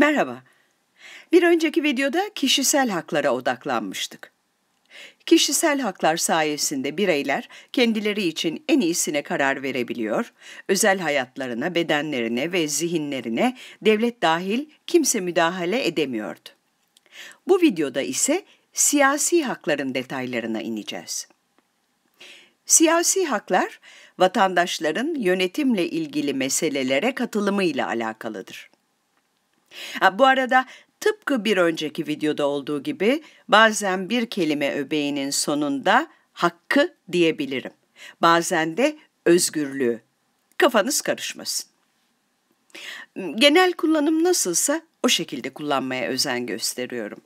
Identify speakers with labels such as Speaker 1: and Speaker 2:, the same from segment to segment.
Speaker 1: Merhaba. Bir önceki videoda kişisel haklara odaklanmıştık. Kişisel haklar sayesinde bireyler kendileri için en iyisine karar verebiliyor, özel hayatlarına, bedenlerine ve zihinlerine devlet dahil kimse müdahale edemiyordu. Bu videoda ise siyasi hakların detaylarına ineceğiz. Siyasi haklar, vatandaşların yönetimle ilgili meselelere katılımıyla alakalıdır. Ha, bu arada tıpkı bir önceki videoda olduğu gibi bazen bir kelime öbeğinin sonunda hakkı diyebilirim. Bazen de özgürlüğü. Kafanız karışmasın. Genel kullanım nasılsa o şekilde kullanmaya özen gösteriyorum.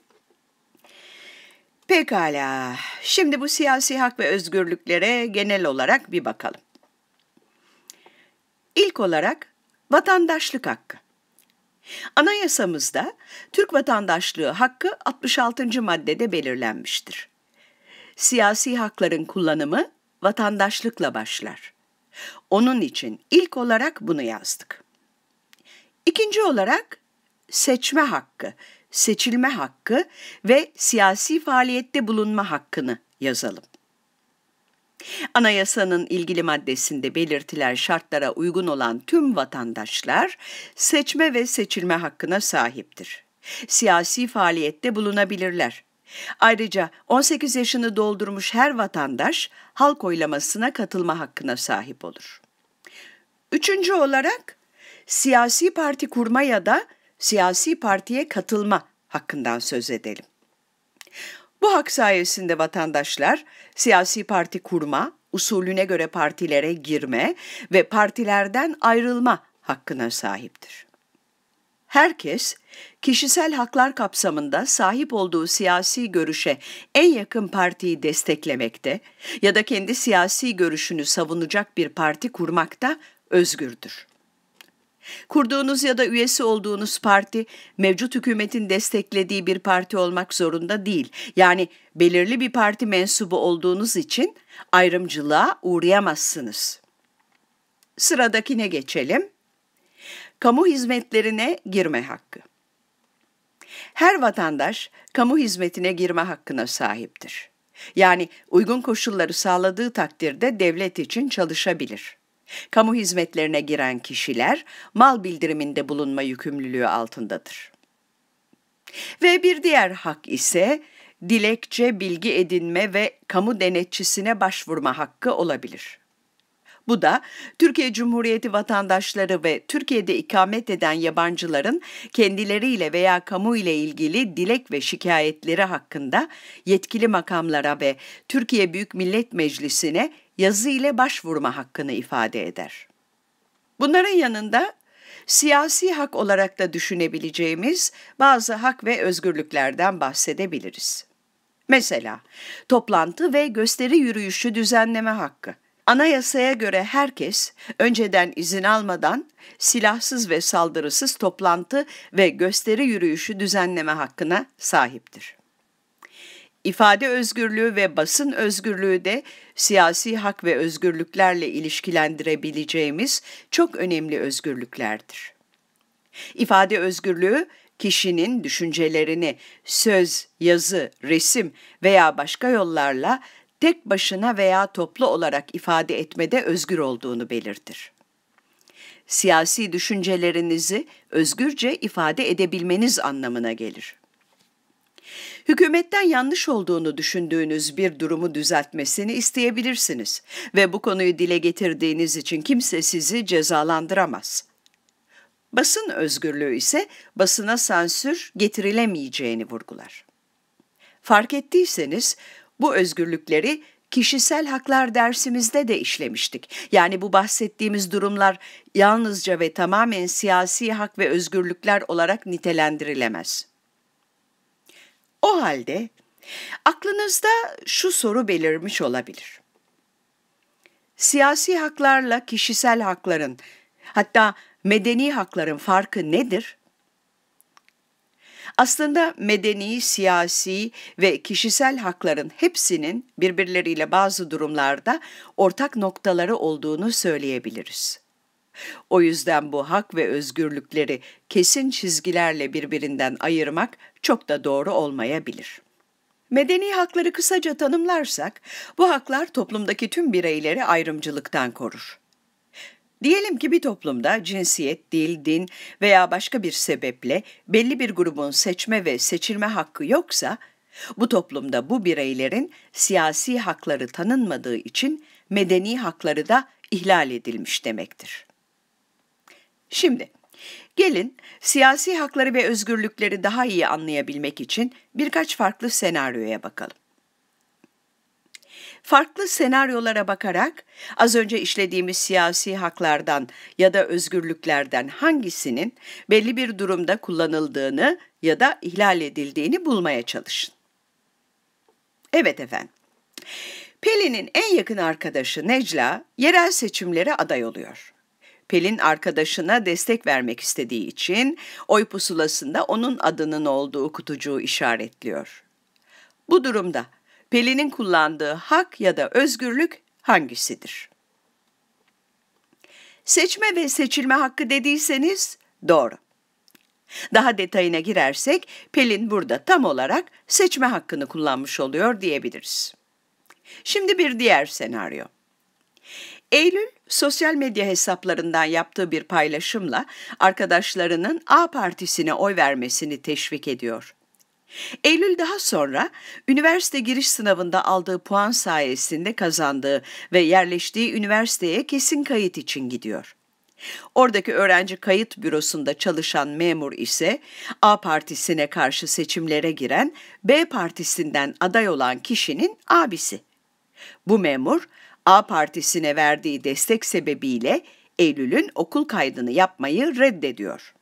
Speaker 1: Pekala, şimdi bu siyasi hak ve özgürlüklere genel olarak bir bakalım. İlk olarak vatandaşlık hakkı. Anayasamızda Türk vatandaşlığı hakkı 66. maddede belirlenmiştir. Siyasi hakların kullanımı vatandaşlıkla başlar. Onun için ilk olarak bunu yazdık. İkinci olarak seçme hakkı, seçilme hakkı ve siyasi faaliyette bulunma hakkını yazalım. Anayasanın ilgili maddesinde belirtilen şartlara uygun olan tüm vatandaşlar seçme ve seçilme hakkına sahiptir. Siyasi faaliyette bulunabilirler. Ayrıca 18 yaşını doldurmuş her vatandaş halk oylamasına katılma hakkına sahip olur. Üçüncü olarak siyasi parti kurma ya da siyasi partiye katılma hakkından söz edelim. Bu hak sayesinde vatandaşlar siyasi parti kurma, usulüne göre partilere girme ve partilerden ayrılma hakkına sahiptir. Herkes kişisel haklar kapsamında sahip olduğu siyasi görüşe en yakın partiyi desteklemekte ya da kendi siyasi görüşünü savunacak bir parti kurmakta özgürdür. Kurduğunuz ya da üyesi olduğunuz parti mevcut hükümetin desteklediği bir parti olmak zorunda değil. Yani belirli bir parti mensubu olduğunuz için ayrımcılığa uğrayamazsınız. Sıradakine geçelim. Kamu hizmetlerine girme hakkı. Her vatandaş kamu hizmetine girme hakkına sahiptir. Yani uygun koşulları sağladığı takdirde devlet için çalışabilir. Kamu hizmetlerine giren kişiler mal bildiriminde bulunma yükümlülüğü altındadır. Ve bir diğer hak ise dilekçe, bilgi edinme ve kamu denetçisine başvurma hakkı olabilir.'' Bu da Türkiye Cumhuriyeti vatandaşları ve Türkiye'de ikamet eden yabancıların kendileriyle veya kamu ile ilgili dilek ve şikayetleri hakkında yetkili makamlara ve Türkiye Büyük Millet Meclisi'ne yazı ile başvurma hakkını ifade eder. Bunların yanında siyasi hak olarak da düşünebileceğimiz bazı hak ve özgürlüklerden bahsedebiliriz. Mesela toplantı ve gösteri yürüyüşü düzenleme hakkı. Anayasaya göre herkes önceden izin almadan silahsız ve saldırısız toplantı ve gösteri yürüyüşü düzenleme hakkına sahiptir. İfade özgürlüğü ve basın özgürlüğü de siyasi hak ve özgürlüklerle ilişkilendirebileceğimiz çok önemli özgürlüklerdir. İfade özgürlüğü kişinin düşüncelerini söz, yazı, resim veya başka yollarla tek başına veya toplu olarak ifade etmede özgür olduğunu belirtir. Siyasi düşüncelerinizi özgürce ifade edebilmeniz anlamına gelir. Hükümetten yanlış olduğunu düşündüğünüz bir durumu düzeltmesini isteyebilirsiniz ve bu konuyu dile getirdiğiniz için kimse sizi cezalandıramaz. Basın özgürlüğü ise basına sansür getirilemeyeceğini vurgular. Fark ettiyseniz bu özgürlükleri kişisel haklar dersimizde de işlemiştik. Yani bu bahsettiğimiz durumlar yalnızca ve tamamen siyasi hak ve özgürlükler olarak nitelendirilemez. O halde aklınızda şu soru belirmiş olabilir. Siyasi haklarla kişisel hakların hatta medeni hakların farkı nedir? Aslında medeni, siyasi ve kişisel hakların hepsinin birbirleriyle bazı durumlarda ortak noktaları olduğunu söyleyebiliriz. O yüzden bu hak ve özgürlükleri kesin çizgilerle birbirinden ayırmak çok da doğru olmayabilir. Medeni hakları kısaca tanımlarsak, bu haklar toplumdaki tüm bireyleri ayrımcılıktan korur. Diyelim ki bir toplumda cinsiyet, dil, din veya başka bir sebeple belli bir grubun seçme ve seçilme hakkı yoksa, bu toplumda bu bireylerin siyasi hakları tanınmadığı için medeni hakları da ihlal edilmiş demektir. Şimdi gelin siyasi hakları ve özgürlükleri daha iyi anlayabilmek için birkaç farklı senaryoya bakalım farklı senaryolara bakarak az önce işlediğimiz siyasi haklardan ya da özgürlüklerden hangisinin belli bir durumda kullanıldığını ya da ihlal edildiğini bulmaya çalışın. Evet efendim. Pelin'in en yakın arkadaşı Necla yerel seçimlere aday oluyor. Pelin arkadaşına destek vermek istediği için oy pusulasında onun adının olduğu kutucuğu işaretliyor. Bu durumda Pelin'in kullandığı hak ya da özgürlük hangisidir? Seçme ve seçilme hakkı dediyseniz doğru. Daha detayına girersek Pelin burada tam olarak seçme hakkını kullanmış oluyor diyebiliriz. Şimdi bir diğer senaryo. Eylül sosyal medya hesaplarından yaptığı bir paylaşımla arkadaşlarının A partisine oy vermesini teşvik ediyor. Eylül daha sonra üniversite giriş sınavında aldığı puan sayesinde kazandığı ve yerleştiği üniversiteye kesin kayıt için gidiyor. Oradaki öğrenci kayıt bürosunda çalışan memur ise A partisine karşı seçimlere giren B partisinden aday olan kişinin abisi. Bu memur A partisine verdiği destek sebebiyle Eylül'ün okul kaydını yapmayı reddediyor.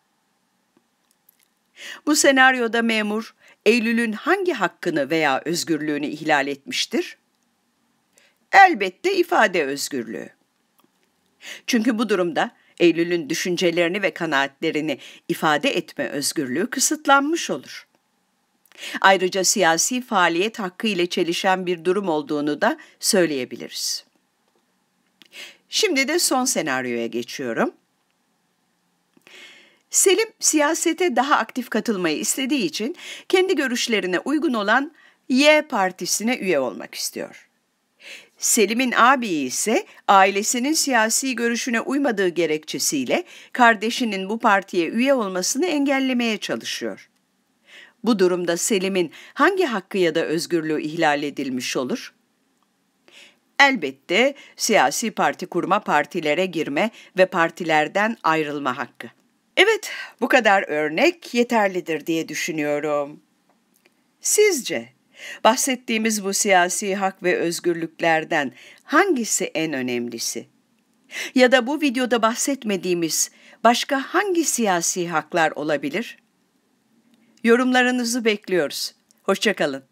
Speaker 1: Bu senaryoda memur Eylül'ün hangi hakkını veya özgürlüğünü ihlal etmiştir? Elbette ifade özgürlüğü. Çünkü bu durumda Eylül'ün düşüncelerini ve kanaatlerini ifade etme özgürlüğü kısıtlanmış olur. Ayrıca siyasi faaliyet hakkı ile çelişen bir durum olduğunu da söyleyebiliriz. Şimdi de son senaryoya geçiyorum. Selim siyasete daha aktif katılmayı istediği için kendi görüşlerine uygun olan Y partisine üye olmak istiyor. Selim'in abiyi ise ailesinin siyasi görüşüne uymadığı gerekçesiyle kardeşinin bu partiye üye olmasını engellemeye çalışıyor. Bu durumda Selim'in hangi hakkı ya da özgürlüğü ihlal edilmiş olur? Elbette siyasi parti kurma, partilere girme ve partilerden ayrılma hakkı. Evet, bu kadar örnek yeterlidir diye düşünüyorum. Sizce bahsettiğimiz bu siyasi hak ve özgürlüklerden hangisi en önemlisi? Ya da bu videoda bahsetmediğimiz başka hangi siyasi haklar olabilir? Yorumlarınızı bekliyoruz. Hoşçakalın.